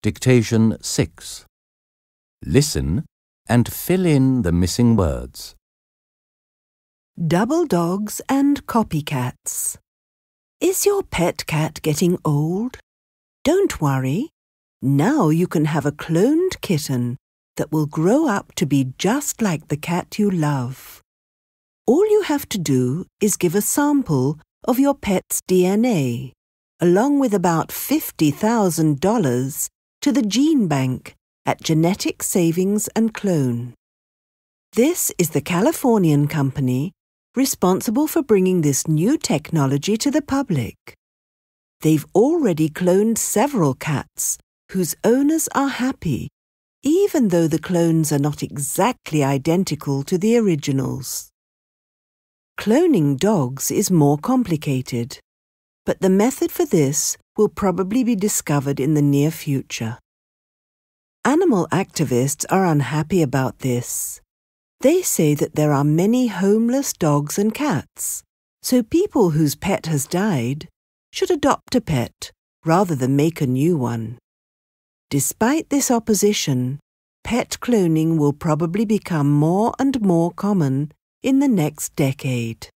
Dictation 6. Listen and fill in the missing words. Double dogs and copycats. Is your pet cat getting old? Don't worry. Now you can have a cloned kitten that will grow up to be just like the cat you love. All you have to do is give a sample of your pet's DNA, along with about $50,000 to the Gene Bank at Genetic Savings and Clone. This is the Californian company responsible for bringing this new technology to the public. They've already cloned several cats whose owners are happy, even though the clones are not exactly identical to the originals. Cloning dogs is more complicated, but the method for this will probably be discovered in the near future. Animal activists are unhappy about this. They say that there are many homeless dogs and cats, so people whose pet has died should adopt a pet rather than make a new one. Despite this opposition, pet cloning will probably become more and more common in the next decade.